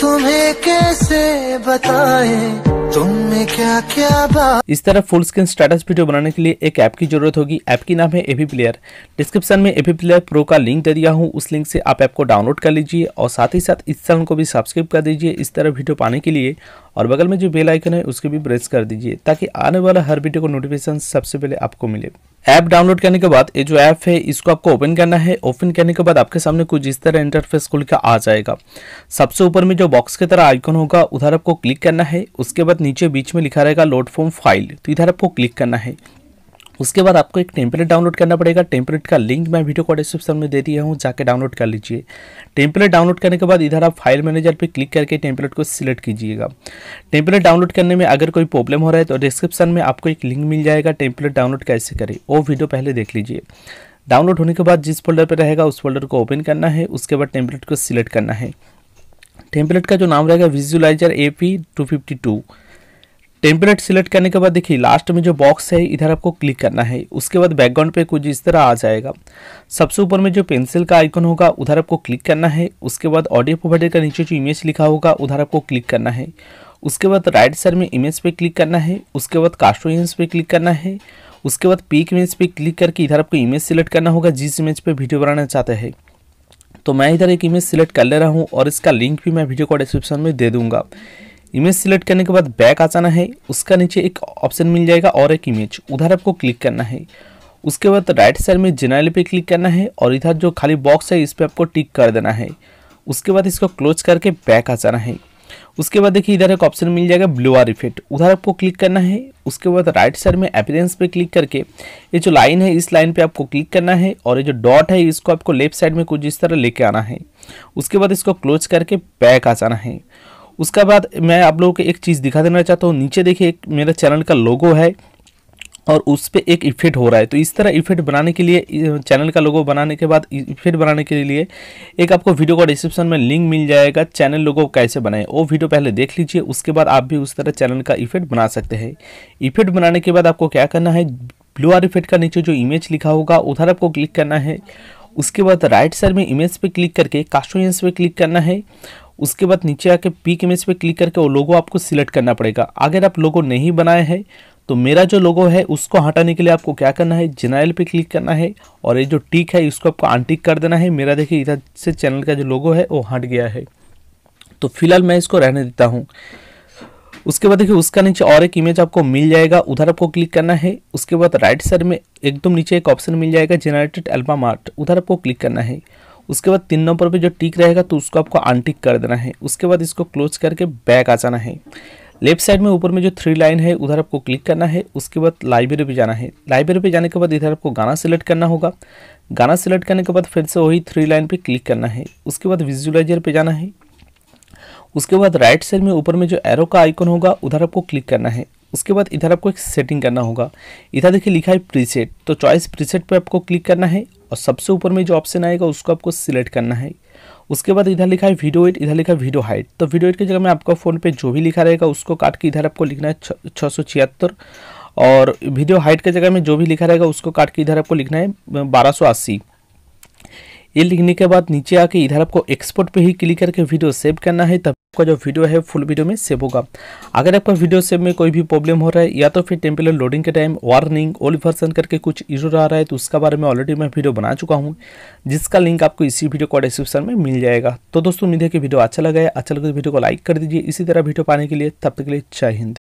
तुम्हें कैसे बताएं इस तरह फुल स्क्रीन स्टेटस वीडियो बनाने के लिए एक ऐप की जरूरत होगी ऐप की नाम है एपी प्लेयर डिस्क्रिप्शन में एपी प्लेयर प्रो का लिंक दे दिया हूँ उस लिंक से आप ऐप को डाउनलोड कर लीजिए और साथ ही साथ इस चैनल को भी सब्सक्राइब कर दीजिए इस तरह वीडियो पाने के लिए और बगल में जो बेल आइकन है उसके भी प्रेस कर दीजिए ताकि आने वाला हर वीडियो को नोटिफिकेशन सबसे पहले आपको मिले ऐप डाउनलोड करने के बाद ये जो ऐप है इसको आपको ओपन करना है ओपन करने के बाद आपके सामने कुछ इस तरह इंटरफेस खुल के आ जाएगा सबसे ऊपर में जो बॉक्स की तरह आइकन होगा उधर आपको क्लिक करना है उसके बाद बाद नीचे बीच में लिखा रहेगा लोड फॉर्म फाइल तो इधर आपको क्लिक करना है उसके बाद आपको एक टेम्पलेट डाउनलोड करना पड़ेगा टेम्पलेट का लिंक मैं वीडियो को डिस्क्रिप्शन में दे दिया हूँ जाके डाउनलोड कर लीजिए टेम्पलेट डाउनलोड करने के बाद इधर आप फाइल मैनेजर पे क्लिक करके टेम्पलेट को सिलेक्ट कीजिएगा टेम्पलेट डाउनलोड करने में अगर कोई प्रॉब्लम हो रहा है तो डिस्क्रिप्शन में आपको एक लिंक मिल जाएगा टेम्पलेट डाउनलोड कैसे करें वो वीडियो पहले देख लीजिए डाउनलोड होने के बाद जिस फोल्डर पर रहेगा उस फोल्डर को ओपन करना है उसके बाद टेम्पलेट को सिलेक्ट करना है टेम्पलेट का जो नाम रहेगा visualiser A P two fifty two template select करने के बाद देखिए लास्ट में जो बॉक्स है इधर आपको क्लिक करना है उसके बाद बैकग्राउंड पे कुछ इस तरह आ जाएगा सबसे ऊपर में जो पेंसिल का आइकन होगा उधर आपको क्लिक करना है उसके बाद ऑडियो प्रोवाइडर का नीचे जो इमेज लिखा होगा उधर आपको क्लिक करना है उसके बाद राइट साइड में इमेज पर क्लिक करना है उसके बाद कास्टो इमेज पर क्लिक करना है उसके बाद पीक इमेज पर क्लिक करके इधर आपको इमेज सिलेक्ट करना होगा जिस इमेज पर वीडियो बनाना चाहते हैं तो मैं इधर एक इमेज सिलेक्ट कर ले रहा हूँ और इसका लिंक भी मैं वीडियो को डिस्क्रिप्शन में दे दूँगा इमेज सिलेक्ट करने के बाद बैक आ जाना है उसका नीचे एक ऑप्शन मिल जाएगा और एक इमेज उधर आपको क्लिक करना है उसके बाद राइट साइड में जनरल पे क्लिक करना है और इधर जो खाली बॉक्स है इस पर आपको टिक कर देना है उसके बाद इसको क्लोज करके बैक आ जाना है उसके बाद देखिए इधर एक ऑप्शन मिल जाएगा ब्लू आर इफेक्ट उधर आपको क्लिक करना है उसके बाद राइट साइड में अपीरेंस पे क्लिक करके ये जो लाइन है इस लाइन पे आपको क्लिक करना है और ये जो डॉट है इसको आपको लेफ्ट साइड में कुछ इस तरह लेके आना है उसके बाद इसको क्लोज करके बैक आ जाना है उसके बाद मैं आप लोगों को एक चीज़ दिखा देना चाहता हूँ नीचे देखिए एक मेरा चैनल का लोगो है और उस पर एक इफेक्ट हो रहा है तो इस तरह इफेक्ट बनाने के लिए चैनल का लोगो बनाने के बाद इफेक्ट बनाने के लिए एक आपको वीडियो का डिस्क्रिप्शन में लिंक मिल जाएगा चैनल लोगो कैसे बनाए वो वीडियो पहले देख लीजिए उसके बाद आप भी उस तरह चैनल का इफेक्ट बना सकते हैं इफेक्ट बनाने के बाद आपको क्या करना है ब्लू आर इफेक्ट का नीचे जो इमेज लिखा होगा उधर आपको क्लिक करना है उसके बाद राइट साइड में इमेज पे क्लिक करके कास्टोजेंस पे क्लिक करना है उसके बाद नीचे आके पीक इमेज पे क्लिक करके वो लोगो आपको सिलेक्ट करना पड़ेगा अगर आप लोगो नहीं बनाए हैं तो मेरा जो लोगो है उसको हटाने के लिए आपको क्या करना है जेनाइल पे क्लिक करना है और ये जो टिक है इसको आपको अनटिक कर देना है मेरा देखिए इधर से चैनल का जो लोगो है वो हट गया है तो फिलहाल मैं इसको रहने देता हूँ उसके बाद देखिए उसका नीचे और एक इमेज आपको मिल जाएगा उधर आपको क्लिक करना है उसके बाद राइट साइड में एकदम नीचे एक ऑप्शन मिल जाएगा जेनरेटेड एल्बम आर्ट उधर आपको क्लिक करना है उसके बाद तीन नंबर पे जो टिक रहेगा तो उसको आपको अनटिक कर देना है उसके बाद इसको क्लोज करके बैक आ जाना है लेफ्ट साइड में ऊपर में जो थ्री लाइन है उधर आपको क्लिक करना है उसके बाद लाइब्रेरी पे जाना है लाइब्रेरी पे जाने के बाद इधर आपको गाना सेलेक्ट करना होगा गाना सेलेक्ट करने के बाद फिर से वही थ्री लाइन पे क्लिक करना है उसके बाद विजुअलाइजर पे जाना है उसके बाद राइट साइड में ऊपर में जो एरो का आइकन होगा उधर आपको क्लिक करना है उसके बाद इधर आपको एक सेटिंग करना होगा इधर देखिए लिखा है प्रीसेट तो चॉइस प्रीसेट पर आपको क्लिक करना है और सबसे ऊपर में जो ऑप्शन आएगा उसको आपको सिलेक्ट करना है उसके बाद इधर लिखा है वीडियो एट इधर लिखा है वीडियो हाइट तो वीडियो एट की जगह में आपका फ़ोन पे जो भी लिखा रहेगा उसको काट के इधर आपको लिखना है छः सौ छिहत्तर और वीडियो हाइट की जगह में जो भी लिखा रहेगा उसको काट के इधर आपको लिखना है बारह सौ अस्सी ये लिखने के बाद नीचे आके इधर आपको एक्सपोर्ट पे ही क्लिक करके वीडियो सेव करना है तब आपका जो वीडियो है फुल वीडियो में सेव होगा अगर आपका वीडियो सेव में कोई भी प्रॉब्लम हो रहा है या तो फिर टेम्पलर लोडिंग के टाइम वार्निंग ओल्ड वर्सन करके कुछ इशू आ रहा है तो उसका बारे में ऑलरेडी मैं वीडियो बना चुका हूँ जिसका लिंक आपको इसी वीडियो को डिस्क्रिप्शन में मिल जाएगा तो दोस्तों उम्मीद है कि वीडियो अच्छा लगा है अच्छा लगे तो वीडियो को लाइक कर दीजिए इसी तरह वीडियो पाने के लिए तब तक के लिए जय हिंद